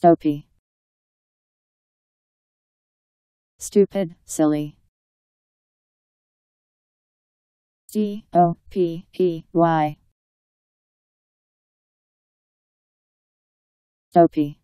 dopey, stupid, silly. D O P E Y dopey